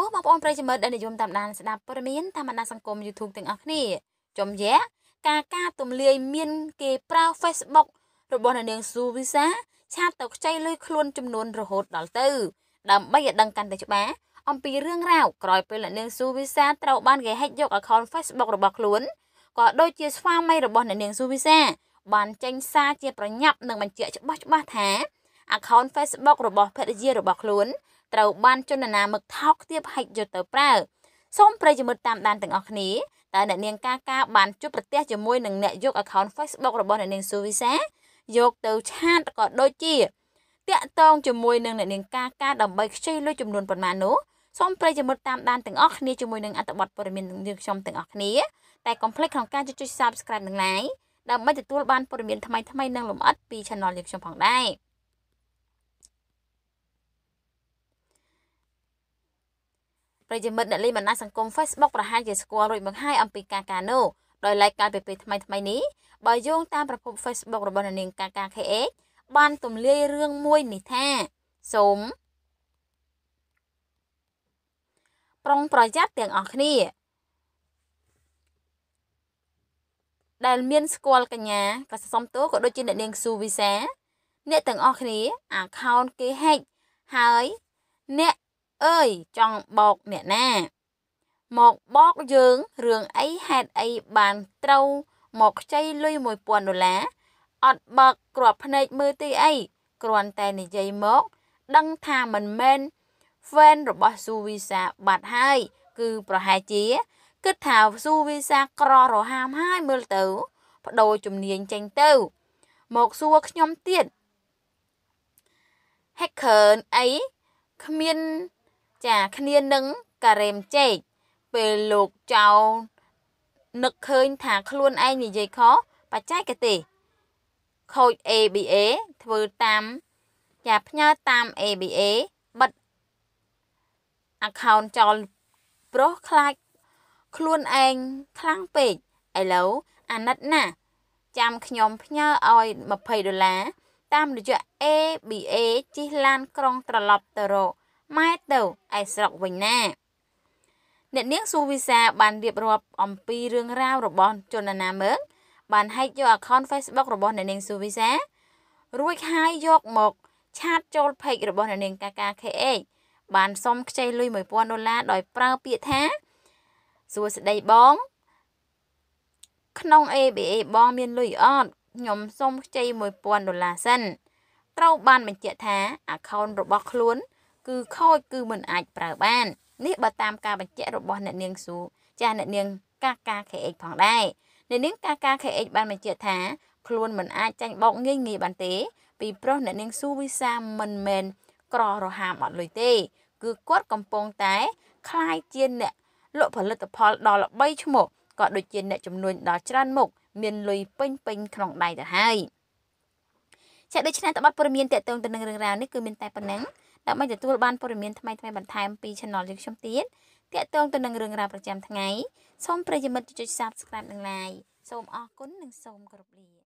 ពោះបងប្អូនប្រិយមិត្តដែលនិយមតាមដានស្ដាប់ព័ត៌មានតាមបណ្ដាសង្គម YouTube ទាំងអស់គ្នាចំយៈការការទំលាយមានគេប្រើ Facebook របស់នាងស៊ូវីសាឆាតទៅខ្ចីលុយខ្លួនចំនួនរហូតដល់ទៅដើម្បីឲ្យដឹងកាន់តែច្បាស់អំពីរឿងរ៉ាវក្រោយពេលនាងស៊ូវីសាត្រូវបានគេហែកយក account Facebook របស់ខ្លួនក៏ដូចជាស្វាមីរបស់នាងស៊ូវីសាបានចេញសារជាប្រញាប់និងបញ្ជាក់ច្បាស់ច្បាស់ថា account Facebook របស់ភរិយារបស់ខ្លួនត្រូវបានជនណាមកថោកទាបហែកយកទៅប្រើសូមប្រិយមិត្តតាមដានទាំងអស់គ្នាតើអ្នកនាងកាកាបានជួបប្រទះជាមួយនឹងអ្នកយក account Facebook របស់អ្នកនាងស៊ូវីសាយកទៅឆាតក៏ដូចជាតាក់ទងជាមួយនឹងអ្នកនាងកាកាដើម្បីខ្ចីលុយចំនួនប៉ុន្មាននោះសូមប្រិយមិត្តតាមដានទាំងអស់គ្នាជាមួយនឹងអត្ថបទព័ត៌មានយើងខ្ញុំទាំងអស់គ្នាតែកុំភ្លេចក្នុងការចុច Subscribe និង Like ដើម្បីទទួលបានព័ត៌មានថ្មីៗនិងលម្អិតពី Channel យើងខ្ញុំផងដែរ។ប្រិយមិត្តអ្នកលេងបណ្ដាញសង្គម Facebook ប្រហែលជាស្គាល់រួចមកហើយអំពីការកាណូដោយឡែកកាលពីពេលថ្មីថ្មីនេះបើយោងតាមប្រភព Facebook របស់អ្នកនាងកាកា KH បានទម្លាយរឿងមួយនេះថាសូមប្រុងប្រយ័ត្នទាំងអស់គ្នាដែលមានស្គាល់កញ្ញាក៏សុំទោសក៏ដូចជាអ្នកនាងស៊ូវីសាអ្នកទាំងអស់គ្នា account គេ hack ហើយអ្នកអើយចង់បោកអ្នកណា មកបោកយើងរឿងអីហេតុអីបានត្រូវមកខ្ចីលុយ1000ដុល្លារអត់បើកគ្រាប់ភ្នែកមើលទីអីគ្រាន់តែនិយាយមក ដឹងថាមិនមែន fan របស់ស៊ូវីសាបាត់ហើយ គឺប្រហែលជាគិតថាស៊ូវីសាក្ររហាមហើយមើលទៅបដូរជំនាញចេញទៅ មកសួរខ្ញុំទៀត hacker អីគ្មានចាគ្នានឹងការ៉េមចេកពេលលោកចៅនឹកឃើញថាខ្លួនឯងនិយាយខុសបច្ចេកទេសខូច ABA ធ្វើតាមចាផ្ញើតាម ABA បិទ account ចោលប្រុសខ្លាច ខ្លួនឯងខ្លាំងពេកឥឡូវអាណិតណាចាំខ្ញុំផ្ញើឲ្យ20ដុល្លារតាមរយៈ ABA ជិះឡានក្រុងត្រឡប់ទៅរកម៉ែទៅឯស្រុកវិញណា អ្នកនាងស៊ូវីសាបានរៀបរាប់ អំពីរឿងរ៉ាវរបស់ជនណាមើងបានហែកយក account Facebook របស់អ្នកនាងស៊ូវីសារួចហើយយក មកឆាតចូល page របស់អ្នកនាងកាកា KH បានសុំខ្ចីលុយ1000ដុល្លារដោយប្រើពាក្យថាសួស្តីបង ក្នុង ABA បងមានលុយអត់ខ្ញុំសុំខ្ចី1000ដុល្លារសិនត្រូវបានបញ្ជាក់ថា account របស់ខ្លួនគឺខូចគឺមិនអាចប្រើបាននេះបើតាមការបញ្ជាក់របស់អ្នកនាងស៊ូចាស់អ្នកនាងកាកាខេអិចផងដែរអ្នកនាងកាកាខេអិចបានបញ្ជាក់ថាខ្លួនមិនអាចចាញ់បោកងាយងាយបានទេ ពីព្រោះអ្នកនាងស៊ូវិសាមិនមែនក្ររហាមអត់លុយទេ គឺគាត់កំពុងតែคล้ายជាអ្នកលក់ផលិតផល ដល់ល្បីឈ្មោះក៏ដូចជាអ្នកជំនួញដល់ច្រើនមុខមានលុយពេញពេញក្នុងដៃទៅហើយចាដូច្នេះតបព័ត៌មានតកតងទៅនឹងរឿងរ៉ាវនេះគឺមានតែប៉ុណ្ណឹងដើម្បីទទួលបានព័ត៌មានថ្មីៗបន្ថែមពី Channel យើងខ្ញុំទៀតតាក់ទងទៅនឹងរឿងរ៉ាវប្រចាំថ្ងៃសូមប្រិយមិត្តចុច Subscribe និង Like សូមអរគុណនិងសូមគោរពលា